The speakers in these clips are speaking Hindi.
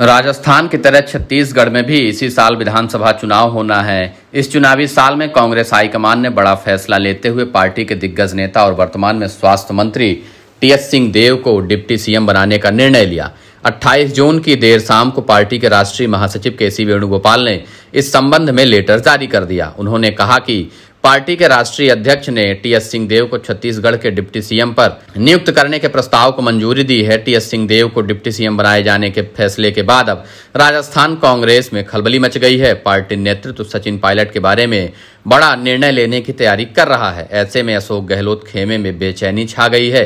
राजस्थान की तरह छत्तीसगढ़ में भी इसी साल विधानसभा चुनाव होना है इस चुनावी साल में कांग्रेस हाईकमान ने बड़ा फैसला लेते हुए पार्टी के दिग्गज नेता और वर्तमान में स्वास्थ्य मंत्री टीएस सिंह देव को डिप्टी सीएम बनाने का निर्णय लिया 28 जून की देर शाम को पार्टी के राष्ट्रीय महासचिव के सी वेणुगोपाल ने इस संबंध में लेटर जारी कर दिया उन्होंने कहा कि पार्टी के राष्ट्रीय अध्यक्ष ने टीएस सिंहदेव को छत्तीसगढ़ के डिप्टी सीएम पर नियुक्त करने के प्रस्ताव को मंजूरी दी है टीएस सिंहदेव को डिप्टी सीएम बनाए जाने के फैसले के बाद अब राजस्थान कांग्रेस में खलबली मच गई है पार्टी नेतृत्व सचिन पायलट के बारे में बड़ा निर्णय लेने की तैयारी कर रहा है ऐसे में अशोक गहलोत खेमे में बेचैनी छा गई है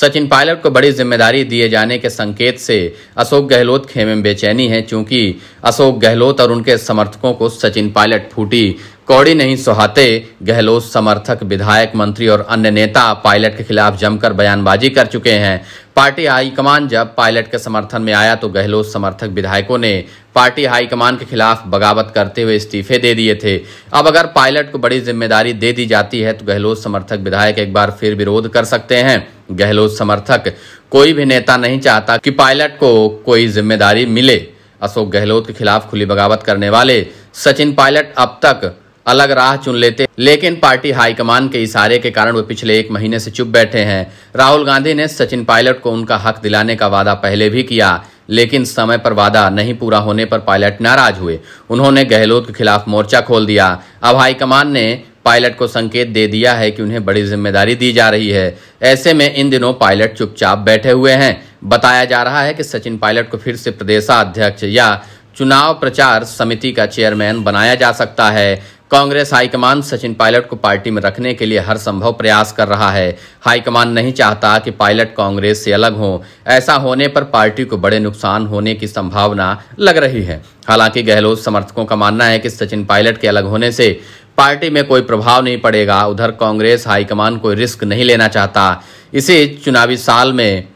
सचिन पायलट को बड़ी जिम्मेदारी दिए जाने के संकेत से अशोक गहलोत खेमे में बेचैनी है क्योंकि अशोक गहलोत और उनके समर्थकों को सचिन पायलट फूटी कौड़ी नहीं सुहाते गहलोत समर्थक विधायक मंत्री और अन्य नेता पायलट के खिलाफ जमकर बयानबाजी कर चुके हैं पार्टी हाईकमान जब पायलट के समर्थन में आया तो गहलोत समर्थक विधायकों ने पार्टी हाईकमान के खिलाफ बगावत करते हुए इस्तीफे दे दिए थे अब अगर पायलट को बड़ी जिम्मेदारी दे दी जाती है तो गहलोत समर्थक विधायक एक बार फिर विरोध कर सकते हैं गहलोत समर्थक कोई भी नेता नहीं चाहता कि पायलट को कोई जिम्मेदारी मिले अशोक गहलोत के खिलाफ खुली बगावत करने वाले सचिन पायलट अब तक अलग राह चुन लेते लेकिन पार्टी हाईकमान के इशारे के कारण वे पिछले एक महीने से चुप बैठे हैं राहुल गांधी ने सचिन पायलट को उनका हक दिलाने का वादा पहले भी किया लेकिन समय पर वादा नहीं पूरा होने पर पायलट नाराज हुए उन्होंने गहलोत के खिलाफ मोर्चा खोल दिया अब हाईकमान ने पायलट को संकेत दे दिया है कि उन्हें बड़ी जिम्मेदारी दी जा रही है ऐसे में इन दिनों पायलट चुपचाप बैठे हुए हैं बताया जा रहा है कि सचिन पायलट को फिर से प्रदेशाध्यक्ष या चुनाव प्रचार समिति का चेयरमैन बनाया जा सकता है कांग्रेस हाईकमान सचिन पायलट को पार्टी में रखने के लिए हर संभव प्रयास कर रहा है हाईकमान नहीं चाहता कि पायलट कांग्रेस से अलग हो ऐसा होने पर पार्टी को बड़े नुकसान होने की संभावना लग रही है हालांकि गहलोत समर्थकों का मानना है कि सचिन पायलट के अलग होने से पार्टी में कोई प्रभाव नहीं पड़ेगा उधर कांग्रेस हाईकमान कोई रिस्क नहीं लेना चाहता इसे चुनावी साल में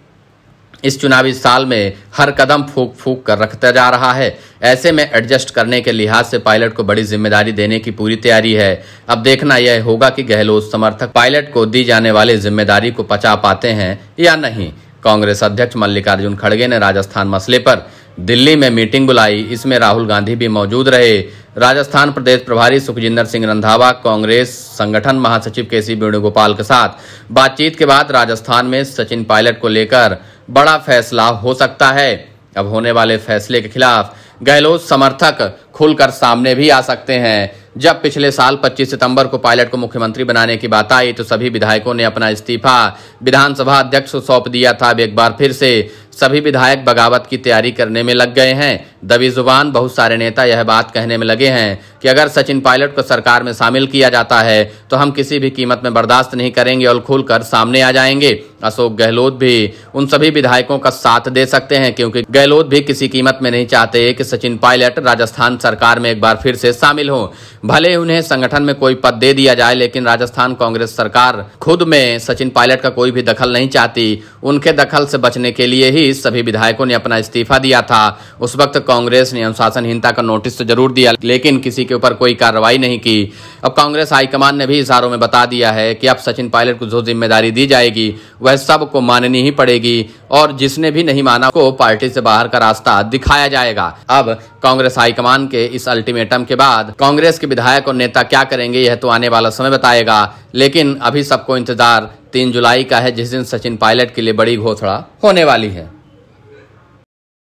इस चुनावी साल में हर कदम फूक फूक कर रखता जा रहा है ऐसे में एडजस्ट करने के लिहाज से पायलट को बड़ी जिम्मेदारी देने की पूरी तैयारी है अब देखना यह होगा कि गहलोत समर्थक पायलट को दी जाने वाली जिम्मेदारी को पचा पाते हैं या नहीं कांग्रेस अध्यक्ष मल्लिकार्जुन खड़गे ने राजस्थान मसले पर दिल्ली में मीटिंग बुलाई इसमें राहुल गांधी भी मौजूद रहे राजस्थान प्रदेश प्रभारी सुखजिंदर सिंह रंधावा कांग्रेस संगठन महासचिव के सी वेणुगोपाल के साथ बातचीत के बाद राजस्थान में सचिन पायलट को लेकर बड़ा फैसला हो सकता है अब होने वाले फैसले के खिलाफ गहलोत समर्थक खुलकर सामने भी आ सकते हैं जब पिछले साल 25 सितंबर को पायलट को मुख्यमंत्री बनाने की बात आई तो सभी विधायकों ने अपना इस्तीफा विधानसभा अध्यक्ष को सौंप दिया था अब एक बार फिर से सभी विधायक बगावत की तैयारी करने में लग गए हैं दबी जुबान बहुत सारे नेता यह बात कहने में लगे हैं कि अगर सचिन पायलट को सरकार में शामिल किया जाता है तो हम किसी भी कीमत में बर्दाश्त नहीं करेंगे और खुलकर सामने आ जाएंगे अशोक गहलोत भी उन सभी विधायकों का साथ दे सकते हैं क्योंकि गहलोत भी किसी कीमत में नहीं चाहते कि सचिन पायलट राजस्थान सरकार में एक बार फिर से शामिल हों भले उन्हें संगठन में कोई पद दे दिया जाए लेकिन राजस्थान कांग्रेस सरकार खुद में सचिन पायलट का कोई भी दखल नहीं चाहती उनके दखल से बचने के लिए ही सभी विधायकों ने अपना इस्तीफा दिया था उस वक्त कांग्रेस ने अनुशासनहीनता का नोटिस तो जरूर दिया लेकिन किसी के ऊपर कोई कार्रवाई नहीं की अब कांग्रेस हाईकमान ने भी इशारों में बता दिया है कि अब सचिन पायलट को जो जिम्मेदारी दी जाएगी वह सबको माननी ही पड़ेगी और जिसने भी नहीं माना को पार्टी से बाहर का रास्ता दिखाया जाएगा अब कांग्रेस हाईकमान के इस अल्टीमेटम के बाद कांग्रेस के विधायक और नेता क्या करेंगे यह तो आने वाला समय बताएगा लेकिन अभी सबको इंतजार तीन जुलाई का है जिस दिन सचिन पायलट के लिए बड़ी घोषणा होने वाली है